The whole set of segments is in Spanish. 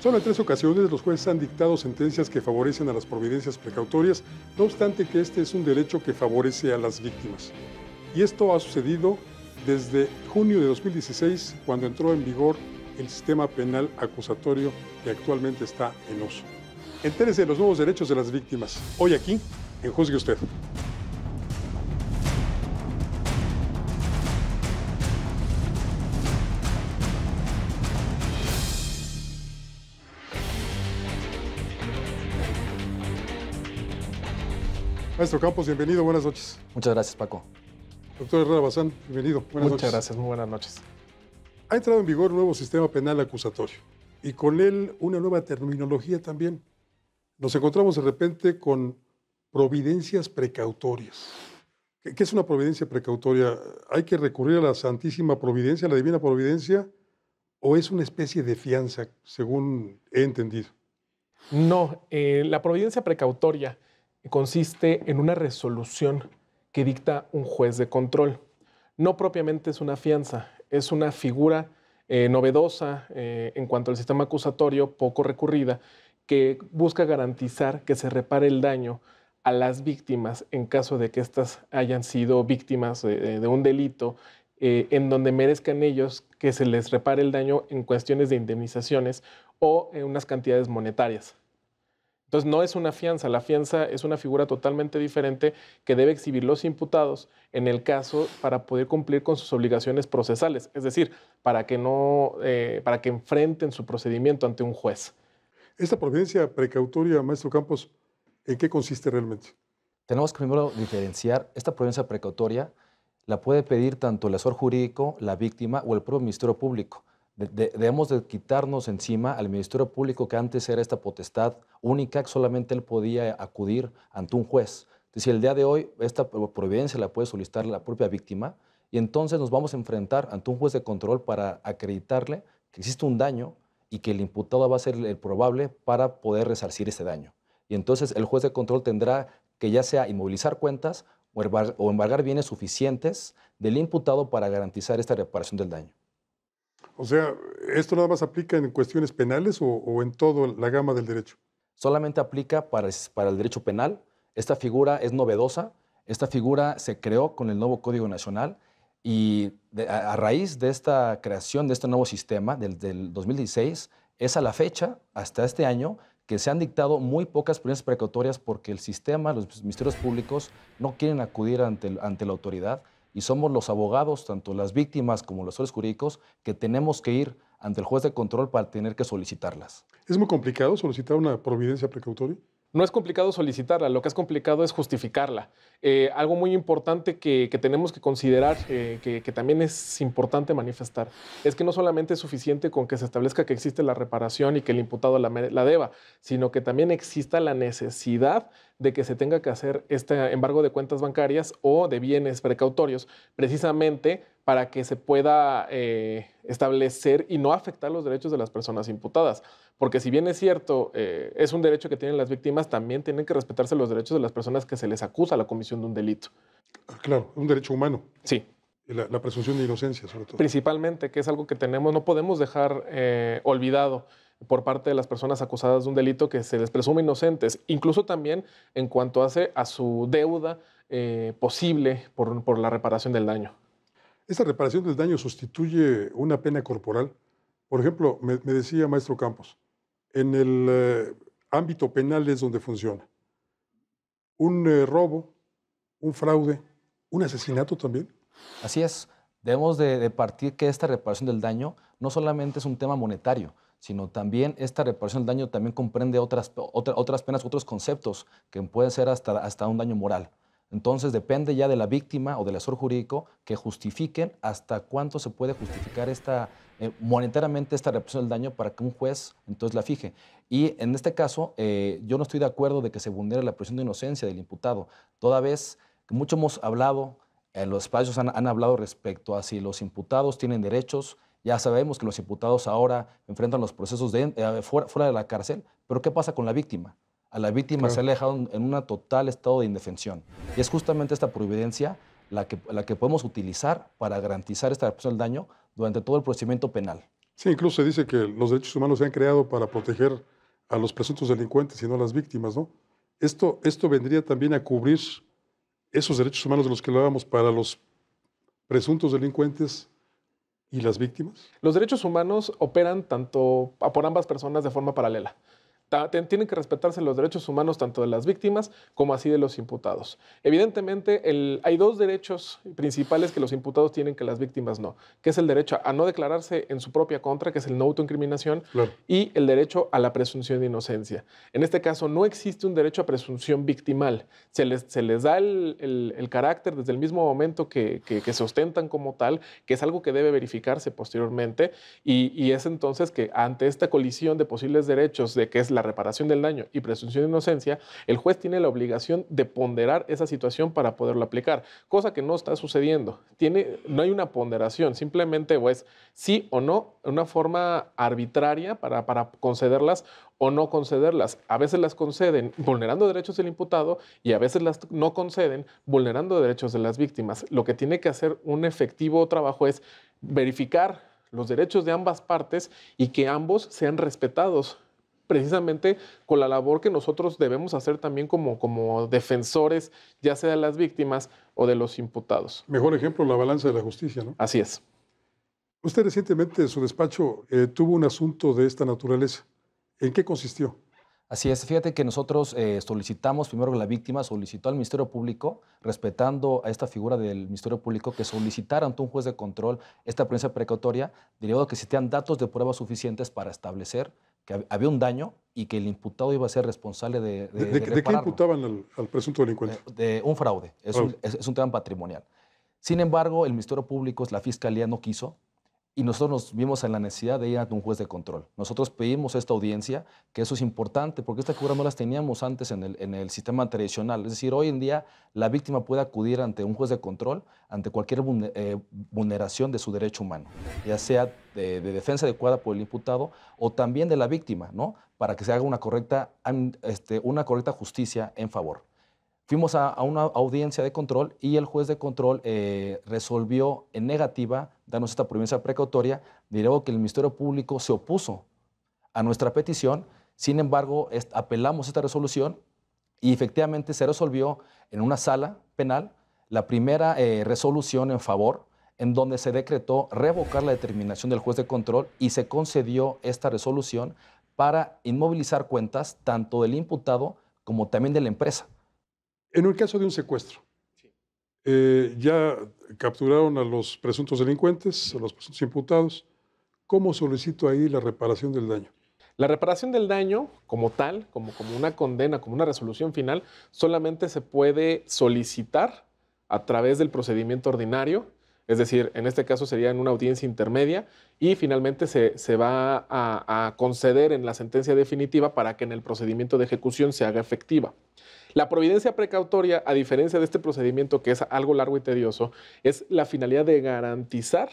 Solo en tres ocasiones los jueces han dictado sentencias que favorecen a las providencias precautorias, no obstante que este es un derecho que favorece a las víctimas. Y esto ha sucedido desde junio de 2016, cuando entró en vigor el sistema penal acusatorio que actualmente está en uso. Entérese de los nuevos derechos de las víctimas. Hoy aquí, en Juzgue Usted. Maestro Campos, bienvenido, buenas noches. Muchas gracias, Paco. Doctor Herrera Bazán, bienvenido, Muchas gracias, muy buenas noches. Ha entrado en vigor un nuevo sistema penal acusatorio y con él una nueva terminología también. Nos encontramos de repente con providencias precautorias. ¿Qué, es una providencia precautoria? ¿Hay que recurrir a la Santísima Providencia, a la Divina Providencia? ¿O es una especie de fianza, según he entendido? No, eh, la providencia precautoria consiste en una resolución que dicta un juez de control. No propiamente es una fianza, es una figura eh, novedosa eh, en cuanto al sistema acusatorio, poco recurrida, que busca garantizar que se repare el daño a las víctimas en caso de que éstas hayan sido víctimas de, un delito, eh, en donde merezcan ellos que se les repare el daño en cuestiones de indemnizaciones o en unas cantidades monetarias. Entonces no es una fianza, la fianza es una figura totalmente diferente que debe exhibir los imputados en el caso para poder cumplir con sus obligaciones procesales, es decir, para que no, eh, para que enfrenten su procedimiento ante un juez. Esta providencia precautoria, maestro Campos, ¿en qué consiste realmente? Tenemos que primero diferenciar esta providencia precautoria la puede pedir tanto el asesor jurídico, la víctima o el propio Ministerio Público debemos quitarnos encima al Ministerio Público que antes era esta potestad única que solamente él podía acudir ante un juez. Si el día de hoy esta providencia la puede solicitar la propia víctima y entonces nos vamos a enfrentar ante un juez de control para acreditarle que existe un daño y que el imputado va a ser el probable para poder resarcir ese daño. Y entonces el juez de control tendrá que ya sea inmovilizar cuentas o embargar bienes suficientes del imputado para garantizar esta reparación del daño. O sea, ¿esto nada más aplica en cuestiones penales o, en toda la gama del derecho? Solamente aplica para, para el derecho penal. Esta figura es novedosa. Esta figura se creó con el nuevo Código Nacional y a, raíz de esta creación de este nuevo sistema del, 2016, es a la fecha, hasta este año, que se han dictado muy pocas pruebas precautorias porque el sistema, los ministerios públicos no quieren acudir ante la autoridad y somos los abogados, tanto las víctimas como los asesores jurídicos, que tenemos que ir ante el juez de control para tener que solicitarlas. ¿Es muy complicado solicitar una providencia precautoria? No es complicado solicitarla, lo que es complicado es justificarla. Eh, algo muy importante que, tenemos que considerar, eh, que, también es importante manifestar, es que no solamente es suficiente con que se establezca que existe la reparación y que el imputado la, deba, sino que también exista la necesidad de que se tenga que hacer este embargo de cuentas bancarias o de bienes precautorios, precisamente para que se pueda eh, establecer y no afectar los derechos de las personas imputadas. Porque si bien es cierto, eh, es un derecho que tienen las víctimas, también tienen que respetarse los derechos de las personas que se les acusa la comisión de un delito. Ah, claro, un derecho humano. Sí. La, presunción de inocencia, sobre todo. Principalmente, que es algo que tenemos, no podemos dejar eh, olvidado por parte de las personas acusadas de un delito que se les presume inocentes, incluso también en cuanto hace a su deuda eh, posible por, la reparación del daño. Esta reparación del daño sustituye una pena corporal. Por ejemplo, me decía Maestro Campos, en el eh, ámbito penal es donde funciona. Un eh, robo, un fraude, un asesinato también. Así es. Debemos de, de, partir que esta reparación del daño no solamente es un tema monetario, sino también esta reparación del daño también comprende otras, otras penas, otros conceptos que pueden ser hasta un daño moral. Entonces depende ya de la víctima o del asesor jurídico que justifiquen hasta cuánto se puede justificar esta, eh, monetariamente esta represión del daño para que un juez entonces la fije. Y en este caso, eh, yo no estoy de acuerdo de que se vulnere la presunción de inocencia del imputado, toda vez que mucho hemos hablado, en eh, los espacios han, hablado respecto a si los imputados tienen derechos, ya sabemos que los imputados ahora enfrentan los procesos fuera de la cárcel, pero ¿qué pasa con la víctima? a la víctima se ha dejado en un total estado de indefensión. Y es justamente esta providencia la que, la que podemos utilizar para garantizar esta reparación del daño durante todo el procedimiento penal. Sí, incluso se dice que los derechos humanos se han creado para proteger a los presuntos delincuentes y no a las víctimas, ¿no? Esto, esto vendría también a cubrir esos derechos humanos de los que hablábamos para los presuntos delincuentes y las víctimas. Los derechos humanos operan tanto por ambas personas de forma paralela tienen que respetarse los derechos humanos tanto de las víctimas como así de los imputados. Evidentemente, el, hay dos derechos principales que los imputados tienen que las víctimas no, que es el derecho a no declararse en su propia contra, que es el no autoincriminación, y el derecho a la presunción de inocencia. En este caso, no existe un derecho a presunción victimal. Se les, se les da el, carácter desde el mismo momento que, que, se ostentan como tal, que es algo que debe verificarse posteriormente, y, y es entonces que ante esta colisión de posibles derechos, de que es la la reparación del daño y presunción de inocencia, el juez tiene la obligación de ponderar esa situación para poderlo aplicar, cosa que no está sucediendo. Tiene, no hay una ponderación, simplemente es pues, sí o no, una forma arbitraria para, para concederlas o no concederlas. A veces las conceden vulnerando derechos del imputado y a veces las no conceden vulnerando derechos de las víctimas. Lo que tiene que hacer un efectivo trabajo es verificar los derechos de ambas partes y que ambos sean respetados precisamente con la labor que nosotros debemos hacer también como, defensores, ya sea de las víctimas o de los imputados. Mejor ejemplo, la balanza de la justicia, ¿no? Así es. Usted recientemente en su despacho eh, tuvo un asunto de esta naturaleza. ¿En qué consistió? Así es, fíjate que nosotros eh, solicitamos, primero la víctima solicitó al Ministerio Público, respetando a esta figura del Ministerio Público, que solicitara ante un juez de control esta prensa precautoria, derivado que tengan datos de pruebas suficientes para establecer que había un daño y que el imputado iba a ser responsable de... ¿De, de, qué imputaban al, presunto delincuente? Eh, de, un fraude, es, un, es, un, tema patrimonial. Sin embargo, el Ministerio Público, la Fiscalía no quiso y nosotros nos vimos en la necesidad de ir ante un juez de control. Nosotros pedimos esta audiencia, que eso es importante, porque estas figuras no las teníamos antes en el, en el sistema tradicional. Es decir, hoy en día la víctima puede acudir ante un juez de control ante cualquier eh, vulneración de su derecho humano, ya sea de, defensa adecuada por el imputado o también de la víctima, ¿no? Para que se haga una correcta, este, una correcta justicia en favor. Fuimos a, una audiencia de control y el juez de control eh, resolvió en negativa darnos esta providencia precautoria, diré que el Ministerio Público se opuso a nuestra petición, sin embargo, apelamos esta resolución y efectivamente se resolvió en una sala penal la primera eh, resolución en favor en donde se decretó revocar la determinación del juez de control y se concedió esta resolución para inmovilizar cuentas tanto del imputado como también de la empresa. En el caso de un secuestro, eh, ya capturaron a los presuntos delincuentes, a los presuntos imputados. ¿Cómo solicito ahí la reparación del daño? La reparación del daño como tal, como, como una condena, como una resolución final, solamente se puede solicitar a través del procedimiento ordinario es decir, en este caso sería en una audiencia intermedia y finalmente se, va a, a, conceder en la sentencia definitiva para que en el procedimiento de ejecución se haga efectiva. La providencia precautoria, a diferencia de este procedimiento que es algo largo y tedioso, es la finalidad de garantizar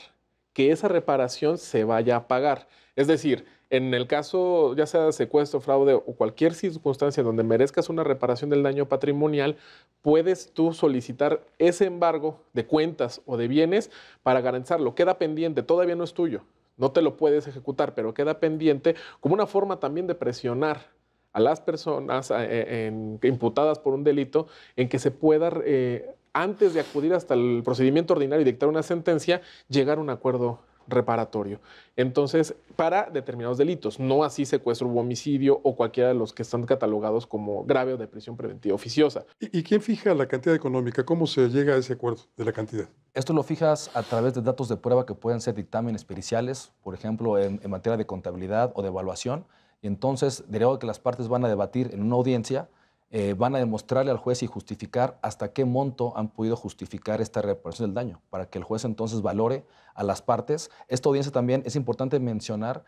que esa reparación se vaya a pagar. Es decir, en el caso ya sea de secuestro, fraude o cualquier circunstancia donde merezcas una reparación del daño patrimonial, puedes tú solicitar ese embargo de cuentas o de bienes para garantizarlo. Queda pendiente, todavía no es tuyo, no te lo puedes ejecutar, pero queda pendiente como una forma también de presionar a las personas eh, eh, imputadas por un delito en que se pueda eh, antes de acudir hasta el procedimiento ordinario y dictar una sentencia, llegar a un acuerdo reparatorio. Entonces, para determinados delitos, no así secuestro u homicidio o cualquiera de los que están catalogados como grave o de prisión preventiva oficiosa. ¿Y, quién fija la cantidad económica? ¿Cómo se llega a ese acuerdo de la cantidad? Esto lo fijas a través de datos de prueba que pueden ser dictámenes periciales, por ejemplo, en, materia de contabilidad o de evaluación. entonces, diría que las partes van a debatir en una audiencia, eh, van a demostrarle al juez y justificar hasta qué monto han podido justificar esta reparación del daño, para que el juez entonces valore a las partes. Esta audiencia también es importante mencionar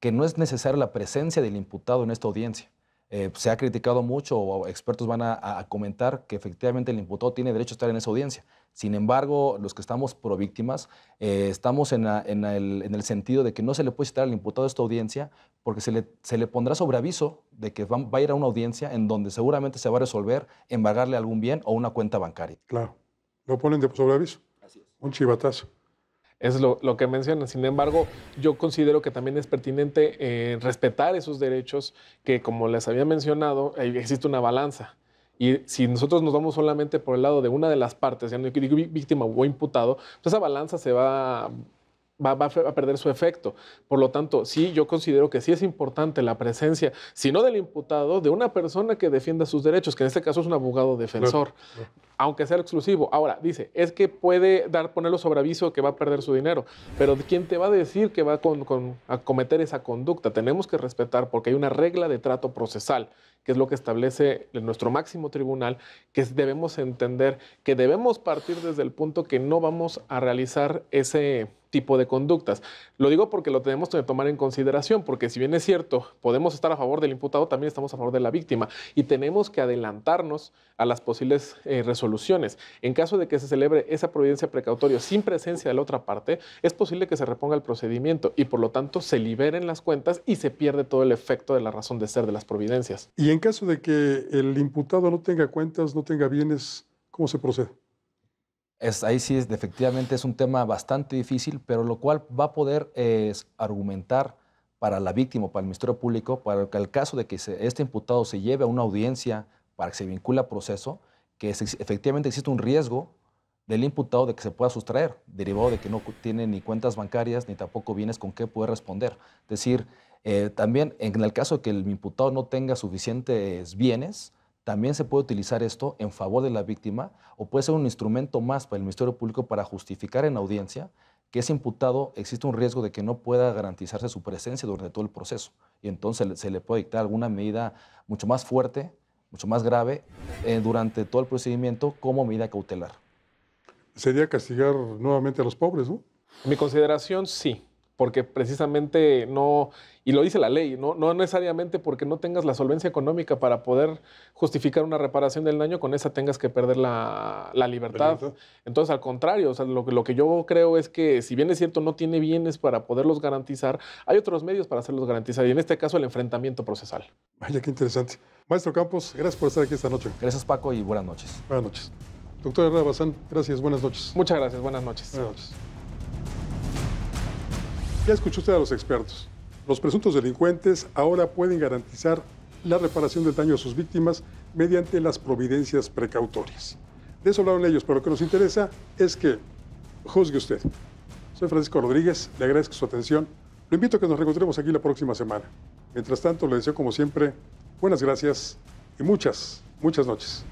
que no es necesaria la presencia del imputado en esta audiencia. Eh, se ha criticado mucho o expertos van a, comentar que efectivamente el imputado tiene derecho a estar en esa audiencia. Sin embargo, los que estamos pro víctimas, eh, estamos en, el, sentido de que no se le puede citar al imputado esta audiencia porque se le, se le pondrá sobre aviso de que va, a ir a una audiencia en donde seguramente se va a resolver embargarle algún bien o una cuenta bancaria. Claro, lo ponen de sobre aviso. es. Un chivatazo. Es lo, que mencionan. Sin embargo, yo considero que también es pertinente eh, respetar esos derechos que, como les había mencionado, existe una balanza y si nosotros nos vamos solamente por el lado de una de las partes, ya víctima o imputado, pues esa balanza se va va, a perder su efecto. Por lo tanto, sí, yo considero que sí es importante la presencia, si no del imputado, de una persona que defienda sus derechos, que en este caso es un abogado defensor, aunque sea exclusivo. Ahora, dice, es que puede dar, ponerlo sobre aviso que va a perder su dinero, pero ¿quién te va a decir que va a cometer esa conducta? Tenemos que respetar porque hay una regla de trato procesal que es lo que establece nuestro máximo tribunal, que debemos entender que debemos partir desde el punto que no vamos a realizar ese, tipo de conductas. Lo digo porque lo tenemos que tomar en consideración, porque si bien es cierto, podemos estar a favor del imputado, también estamos a favor de la víctima y tenemos que adelantarnos a las posibles eh, resoluciones. En caso de que se celebre esa providencia precautoria sin presencia de la otra parte, es posible que se reponga el procedimiento y por lo tanto se liberen las cuentas y se pierde todo el efecto de la razón de ser de las providencias. Y en caso de que el imputado no tenga cuentas, no tenga bienes, ¿cómo se procede? ahí sí, es, efectivamente, es un tema bastante difícil, pero lo cual va a poder eh, argumentar para la víctima, para el Ministerio Público, para el caso de que este imputado se lleve a una audiencia para que se vincule a proceso, que efectivamente existe un riesgo del imputado de que se pueda sustraer, derivado de que no tiene ni cuentas bancarias ni tampoco bienes con qué poder responder. Es decir, eh, también en el caso de que el imputado no tenga suficientes bienes, también se puede utilizar esto en favor de la víctima o puede ser un instrumento más para el Ministerio Público para justificar en audiencia que ese imputado existe un riesgo de que no pueda garantizarse su presencia durante todo el proceso. Y entonces se le puede dictar alguna medida mucho más fuerte, mucho más grave, eh, durante todo el procedimiento como medida cautelar. Sería castigar nuevamente a los pobres, ¿no? Mi consideración, sí porque precisamente no, y lo dice la ley, no, no necesariamente porque no tengas la solvencia económica para poder justificar una reparación del daño, con esa tengas que perder la, libertad. Entonces, al contrario, o sea, lo, que yo creo es que si bien es cierto, no tiene bienes para poderlos garantizar, hay otros medios para hacerlos garantizar, y en este caso el enfrentamiento procesal. Vaya, qué interesante. Maestro Campos, gracias por estar aquí esta noche. Gracias Paco y buenas noches. Buenas noches. Doctor Herrera Bazán, gracias, buenas noches. Muchas gracias, buenas noches. Buenas noches. Ya escuchó usted a los expertos. Los presuntos delincuentes ahora pueden garantizar la reparación del daño a sus víctimas mediante las providencias precautorias. De eso hablaron ellos, pero lo que nos interesa es que juzgue usted. Soy Francisco Rodríguez, le agradezco su atención. Lo invito a que nos reencontremos aquí la próxima semana. Mientras tanto, le deseo como siempre buenas gracias y muchas, muchas noches.